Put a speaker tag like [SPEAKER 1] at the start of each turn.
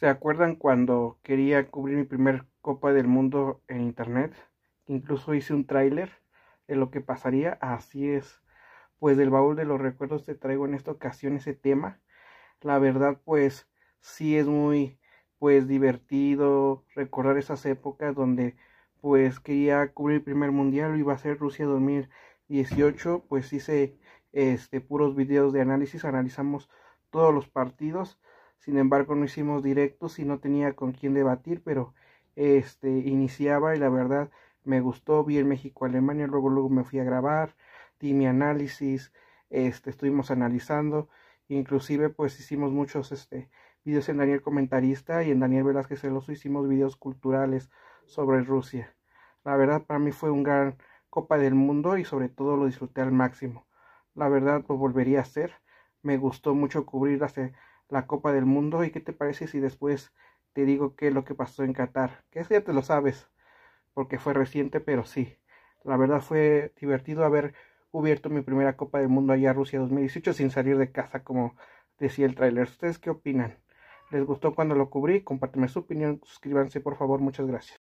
[SPEAKER 1] ¿Se acuerdan cuando quería cubrir mi primer Copa del Mundo en Internet? Incluso hice un tráiler de lo que pasaría. Así es. Pues del baúl de los recuerdos te traigo en esta ocasión ese tema. La verdad, pues sí es muy pues divertido recordar esas épocas donde pues quería cubrir el primer mundial iba a ser Rusia 2018 pues hice este puros videos de análisis analizamos todos los partidos sin embargo, no hicimos directos y no tenía con quién debatir, pero este iniciaba y la verdad me gustó. Vi el México-Alemania, luego, luego me fui a grabar, di mi análisis, este, estuvimos analizando. Inclusive, pues hicimos muchos este, videos en Daniel Comentarista y en Daniel Velázquez Celoso hicimos videos culturales sobre Rusia. La verdad, para mí fue un gran Copa del Mundo y sobre todo lo disfruté al máximo. La verdad, lo volvería a hacer. Me gustó mucho cubrir las, la Copa del Mundo. ¿Y qué te parece si después te digo qué es lo que pasó en Qatar? Que eso ya te lo sabes, porque fue reciente, pero sí. La verdad fue divertido haber cubierto mi primera Copa del Mundo allá a Rusia 2018 sin salir de casa, como decía el tráiler. ¿Ustedes qué opinan? ¿Les gustó cuando lo cubrí? Compárteme su opinión, suscríbanse por favor, muchas gracias.